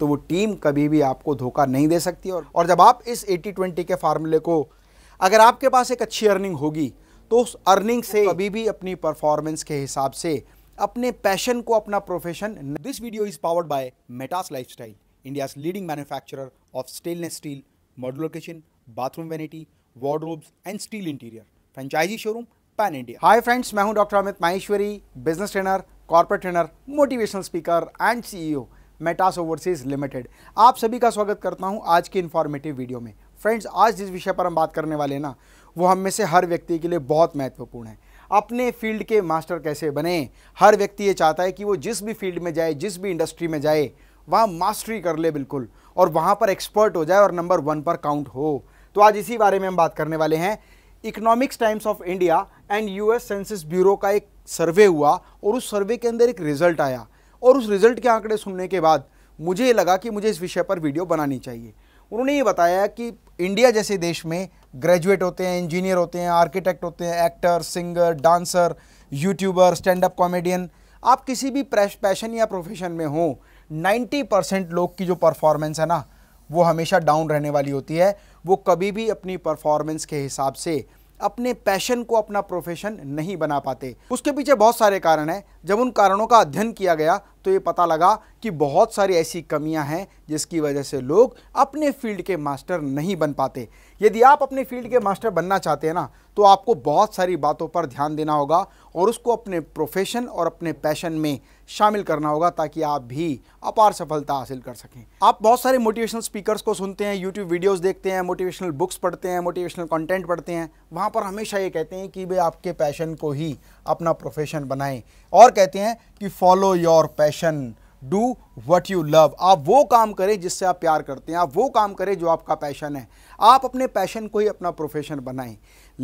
तो वो टीम कभी भी आपको धोखा नहीं दे सकती और और जब आप इस एटी ट्वेंटी के फार्मूले को अगर आपके पास एक अच्छी अर्निंग होगी तो उस अर्निंग से कभी भी अपनी परफॉर्मेंस के हिसाब से अपने पैशन को अपना profession this video is powered by Metas style India leading manufacturer of stainless steel modular kitchen bathroom vanity wardrobes and steel interior franchisee showroom pan India hi friends मैं हूं doctor Amit Maheshwari business trainer corporate trainer motivational speaker and CEO Metas overseas limited आप सभी का स्वागत करता हूं आज की इन्फॉर्मेटिव वीडियो में फ्रेंड्स आज जिस विषय पर हम बात करने वाले हैं ना वो हम में से हर व्यक्ति के लिए बहुत महत्वपूर्ण है अपने फील्ड के मास्टर कैसे बने हर व्यक्ति ये चाहता है कि वो जिस भी फील्ड में जाए जिस भी इंडस्ट्री में जाए वहाँ मास्टरी कर ले बिल्कुल और वहाँ पर एक्सपर्ट हो जाए और नंबर वन पर काउंट हो तो आज इसी बारे में हम बात करने वाले हैं economics times of India and US census bureau का एक सर्वे हुआ और उस सर्वे के अंदर एक रिजल्ट आया और उस रिज़ल्ट के आंकड़े सुनने के बाद मुझे ये लगा कि मुझे इस विषय पर वीडियो बनानी चाहिए उन्होंने ये बताया कि इंडिया जैसे देश में ग्रेजुएट होते हैं इंजीनियर होते हैं आर्किटेक्ट होते हैं actor singer dancer YouTuber stand up comedian आप किसी भी पैशन या प्रोफेशन में हों 90 परसेंट लोग की जो परफॉर्मेंस है ना वो हमेशा डाउन रहने वाली होती है वो कभी भी अपनी परफॉर्मेंस के हिसाब से अपने पैशन को अपना प्रोफेशन नहीं बना पाते उसके पीछे बहुत सारे कारण हैं जब उन कारणों का अध्ययन किया गया तो ये पता लगा कि बहुत सारी ऐसी कमियां हैं जिसकी वजह से लोग अपने फील्ड के मास्टर नहीं बन पाते यदि आप अपने फील्ड के मास्टर बनना चाहते हैं ना तो आपको बहुत सारी बातों पर ध्यान देना होगा और उसको अपने प्रोफेशन और अपने पैशन में शामिल करना होगा ताकि आप भी अपार सफलता हासिल कर सकें आप बहुत सारे मोटिवेशनल स्पीकर्स को सुनते हैं यूट्यूब वीडियोज देखते हैं मोटिवेशनल बुक्स पढ़ते हैं मोटिवेशनल कॉन्टेंट पढ़ते हैं वहाँ पर हमेशा ये कहते हैं कि वे आपके पैशन को ही अपना प्रोफेशन बनाएं और कहते हैं कि follow your passion passion do what you love आप वो काम करें जिससे आप प्यार करते हैं आप वो काम करें जो आपका पैशन है आप अपने पैशन को ही अपना प्रोफेशन बनाएं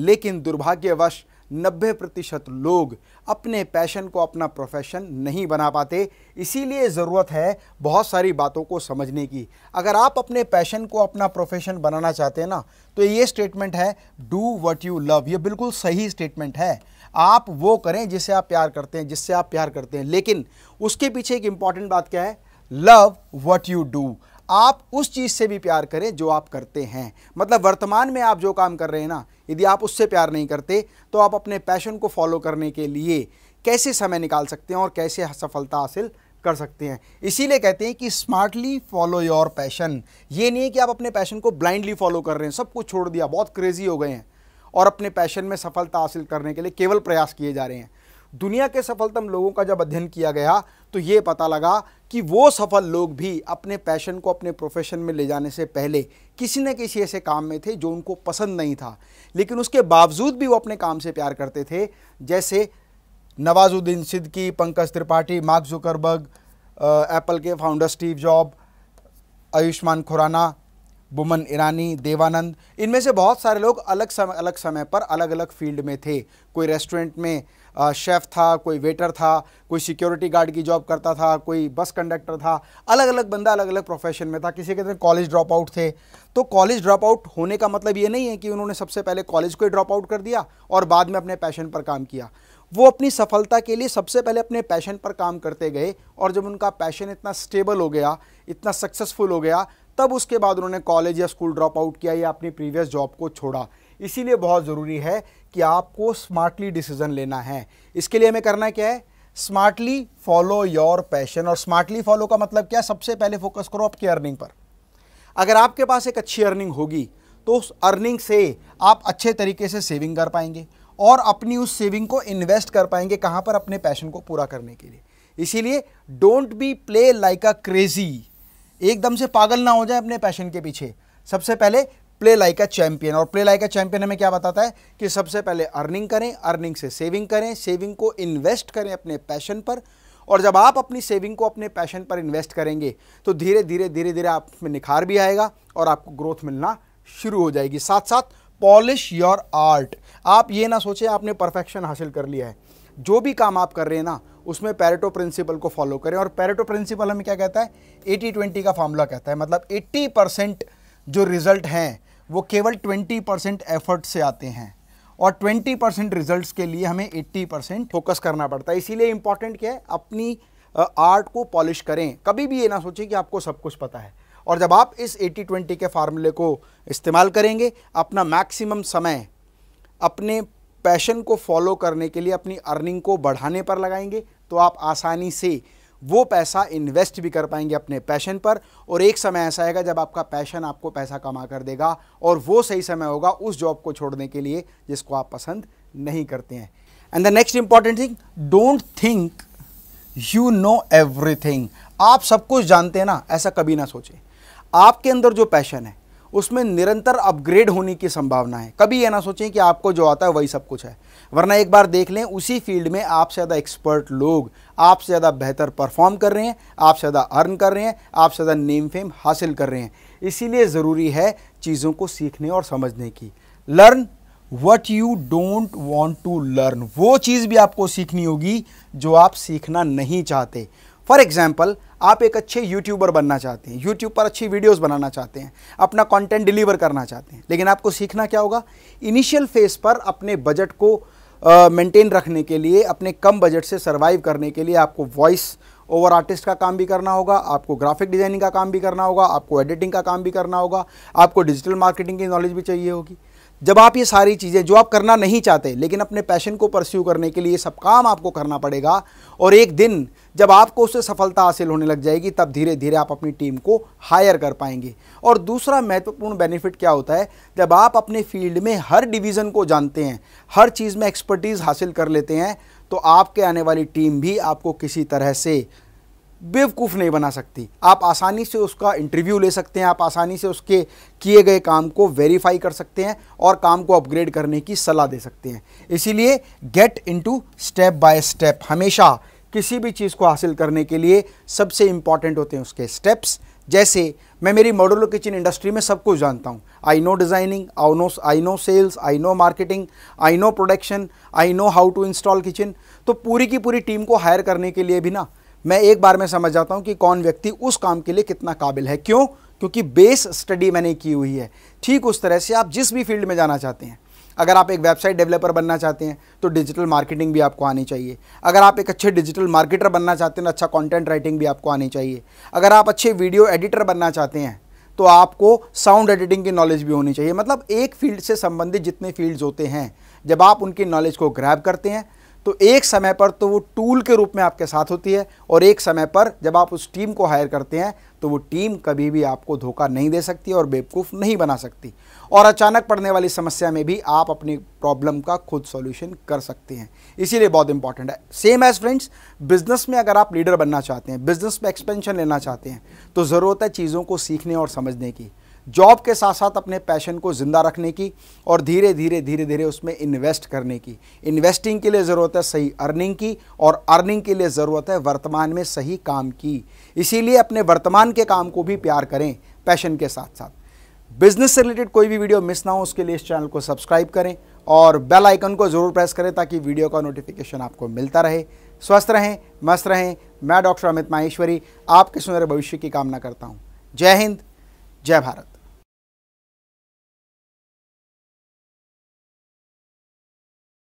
लेकिन दुर्भाग्यवश 90 प्रतिशत लोग अपने पैशन को अपना प्रोफेशन नहीं बना पाते इसीलिए ज़रूरत है बहुत सारी बातों को समझने की अगर आप अपने पैशन को अपना प्रोफेशन बनाना चाहते हैं ना तो ये स्टेटमेंट है डू वट यू लव ये बिल्कुल सही स्टेटमेंट है आप वो करें जिसे आप प्यार करते हैं जिससे आप प्यार करते हैं लेकिन उसके पीछे एक इंपॉर्टेंट बात क्या है लव वट यू डू आप उस चीज़ से भी प्यार करें जो आप करते हैं मतलब वर्तमान में आप जो काम कर रहे हैं ना यदि आप उससे प्यार नहीं करते तो आप अपने पैशन को फॉलो करने के लिए कैसे समय निकाल सकते हैं और कैसे सफलता हासिल कर सकते हैं इसीलिए कहते हैं कि स्मार्टली फॉलो योर पैशन ये नहीं है कि आप अपने पैशन को ब्लाइंडली फॉलो कर रहे हैं सब कुछ छोड़ दिया बहुत क्रेजी हो गए हैं और अपने पैशन में सफलता हासिल करने के लिए केवल प्रयास किए जा रहे हैं दुनिया के सफलतम लोगों का जब अध्ययन किया गया तो ये पता लगा कि वो सफल लोग भी अपने पैशन को अपने प्रोफेशन में ले जाने से पहले किसी न किसी ऐसे काम में थे जो उनको पसंद नहीं था लेकिन उसके बावजूद भी वो अपने काम से प्यार करते थे जैसे Nawazuddin Siddiqui Pankaj Tripathi Mark Zuckerberg Apple के founder Steve Jobs Ayushmann Khurrana Boman Irani Dev Anand इनमें से बहुत सारे लोग अलग समय अलग समय पर अलग अलग फील्ड में थे कोई रेस्टोरेंट में शेफ़ था कोई वेटर था कोई सिक्योरिटी गार्ड की जॉब करता था कोई बस कंडक्टर था अलग अलग बंदा अलग अलग प्रोफेशन में था किसी के तरह कॉलेज ड्रॉप आउट थे तो कॉलेज ड्रॉप आउट होने का मतलब ये नहीं है कि उन्होंने सबसे पहले कॉलेज को ही ड्रॉप आउट कर दिया और बाद में अपने पैशन पर काम किया वो अपनी सफलता के लिए सबसे पहले अपने पैशन पर काम करते गए और जब उनका पैशन इतना स्टेबल हो गया इतना सक्सेसफुल हो गया तब उसके बाद उन्होंने कॉलेज या स्कूल ड्रॉप आउट किया या अपनी प्रीवियस जॉब को छोड़ा इसीलिए बहुत ज़रूरी है कि आपको स्मार्टली डिसीजन लेना है इसके लिए हमें करना क्या है स्मार्टली फॉलो योर पैशन और स्मार्टली फॉलो का मतलब क्या है सबसे पहले फोकस करो आपकी अर्निंग पर अगर आपके पास एक अच्छी अर्निंग होगी तो उस अर्निंग से आप अच्छे तरीके से सेविंग कर पाएंगे और अपनी उस सेविंग को इन्वेस्ट कर पाएंगे कहाँ पर अपने पैशन को पूरा करने के लिए इसीलिए don't be play like a crazy एकदम से पागल ना हो जाए अपने पैशन के पीछे सबसे पहले प्ले लाइक अ चैंपियन और प्ले लाइक अ चैंपियन हमें क्या बताता है कि सबसे पहले अर्निंग करें अर्निंग से सेविंग करें सेविंग को इन्वेस्ट करें अपने पैशन पर और जब आप अपनी सेविंग को अपने पैशन पर इन्वेस्ट करेंगे तो धीरे धीरे धीरे धीरे आप में निखार भी आएगा और आपको ग्रोथ मिलना शुरू हो जाएगी साथ साथ पॉलिश योर आर्ट आप ये ना सोचें आपने परफेक्शन हासिल कर लिया है जो भी काम आप कर रहे हैं ना उसमें पैरेटो प्रिंसिपल को फॉलो करें और पैरेटो प्रिंसिपल हमें क्या कहता है एटी ट्वेंटी का फॉर्मूला कहता है मतलब एट्टी परसेंट जो रिज़ल्ट हैं वो केवल ट्वेंटी परसेंट एफर्ट से आते हैं और ट्वेंटी परसेंट रिजल्ट के लिए हमें एट्टी परसेंट फोकस करना पड़ता है इसीलिए इम्पॉर्टेंट क्या है अपनी आर्ट को पॉलिश करें कभी भी ये ना सोचें कि आपको सब कुछ पता है और जब आप इस एटी ट्वेंटी के फार्मूले को इस्तेमाल करेंगे अपना मैक्सिमम समय अपने पैशन को फॉलो करने के लिए अपनी अर्निंग को बढ़ाने पर लगाएंगे तो आप आसानी से वो पैसा इन्वेस्ट भी कर पाएंगे अपने पैशन पर और एक समय ऐसा आएगा जब आपका पैशन आपको पैसा कमा कर देगा और वो सही समय होगा उस जॉब को छोड़ने के लिए जिसको आप पसंद नहीं करते हैं and the next important thing don't think you know everything आप सब कुछ जानते हैं ना ऐसा कभी ना सोचें आपके अंदर जो पैशन है उसमें निरंतर अपग्रेड होने की संभावना है कभी ये ना सोचें कि आपको जो आता है वही सब कुछ है वरना एक बार देख लें उसी फील्ड में आपसे ज़्यादा एक्सपर्ट लोग आपसे ज़्यादा बेहतर परफॉर्म कर रहे हैं आपसे ज़्यादा अर्न कर रहे हैं आपसे ज़्यादा नेम फेम हासिल कर रहे हैं इसीलिए ज़रूरी है चीज़ों को सीखने और समझने की learn what you don't want to learn वो चीज़ भी आपको सीखनी होगी जो आप सीखना नहीं चाहते फॉर एग्जाम्पल आप एक अच्छे यूट्यूबर बनना चाहते हैं यूट्यूब पर अच्छी वीडियोस बनाना चाहते हैं अपना कंटेंट डिलीवर करना चाहते हैं लेकिन आपको सीखना क्या होगा इनिशियल फेज़ पर अपने बजट को मेंटेन uh, रखने के लिए अपने कम बजट से सर्वाइव करने के लिए आपको वॉइस ओवर आर्टिस्ट का काम भी करना होगा आपको ग्राफिक डिज़ाइनिंग का काम भी करना होगा आपको एडिटिंग का काम भी करना होगा आपको डिजिटल मार्केटिंग की नॉलेज भी चाहिए होगी जब आप ये सारी चीज़ें जो आप करना नहीं चाहते लेकिन अपने पैशन को परस्यू करने के लिए सब काम आपको करना पड़ेगा और एक दिन जब आपको उससे सफलता हासिल होने लग जाएगी तब धीरे धीरे आप अपनी टीम को हायर कर पाएंगे और दूसरा महत्वपूर्ण बेनिफिट क्या होता है जब आप अपने फील्ड में हर डिवीज़न को जानते हैं हर चीज़ में एक्सपर्टीज़ हासिल कर लेते हैं तो आपके आने वाली टीम भी आपको किसी तरह से बेवकूफ़ नहीं बना सकती आप आसानी से उसका इंटरव्यू ले सकते हैं आप आसानी से उसके किए गए काम को वेरीफाई कर सकते हैं और काम को अपग्रेड करने की सलाह दे सकते हैं इसीलिए get into step by step हमेशा किसी भी चीज़ को हासिल करने के लिए सबसे इम्पॉर्टेंट होते हैं उसके स्टेप्स जैसे मैं मेरी मॉडलो किचन इंडस्ट्री में सब कुछ जानता हूँ I know designing I know I know sales I know marketing I know production I know how to install kitchen तो पूरी की पूरी टीम को हायर करने के लिए भी ना मैं एक बार में समझ जाता हूँ कि कौन व्यक्ति उस काम के लिए कितना काबिल है क्यों क्योंकि बेस स्टडी मैंने की हुई है ठीक उस तरह से आप जिस भी फील्ड में जाना चाहते हैं अगर आप एक वेबसाइट डेवलपर बनना चाहते हैं तो डिजिटल मार्केटिंग भी आपको आनी चाहिए अगर आप एक अच्छे डिजिटल मार्केटर बनना चाहते हैं तो अच्छा कंटेंट राइटिंग भी आपको आनी चाहिए अगर आप अच्छे वीडियो एडिटर बनना चाहते हैं तो आपको साउंड एडिटिंग की नॉलेज भी होनी चाहिए मतलब एक फील्ड से संबंधित जितने फील्ड्स होते हैं जब आप उनकी नॉलेज को ग्रैब करते हैं तो एक समय पर तो वो टूल के रूप में आपके साथ होती है और एक समय पर जब आप उस टीम को हायर करते हैं तो वो टीम कभी भी आपको धोखा नहीं दे सकती और बेवकूफ़ नहीं बना सकती और अचानक पड़ने वाली समस्या में भी आप अपनी प्रॉब्लम का खुद सॉल्यूशन कर सकते हैं इसीलिए बहुत इंपॉर्टेंट है सेम एज फ्रेंड्स बिजनेस में अगर आप लीडर बनना चाहते हैं बिजनेस में एक्सपेंशन लेना चाहते हैं तो ज़रूरत है चीज़ों को सीखने और समझने की जॉब के साथ साथ अपने पैशन को ज़िंदा रखने की और धीरे धीरे धीरे धीरे उसमें इन्वेस्ट करने की इन्वेस्टिंग के लिए ज़रूरत है सही अर्निंग की और अर्निंग के लिए ज़रूरत है वर्तमान में सही काम की इसीलिए अपने वर्तमान के काम को भी प्यार करें पैशन के साथ साथ बिजनेस से रिलेटेड कोई भी वीडियो मिस ना हो उसके लिए इस चैनल को सब्सक्राइब करें और बेल आइकन को ज़रूर प्रेस करें ताकि वीडियो का नोटिफिकेशन आपको मिलता रहे स्वस्थ रहें मस्त रहें मैं डॉक्टर अमित माहेश्वरी आपके सुंदर भविष्य की कामना करता हूँ जय हिंद जय भारत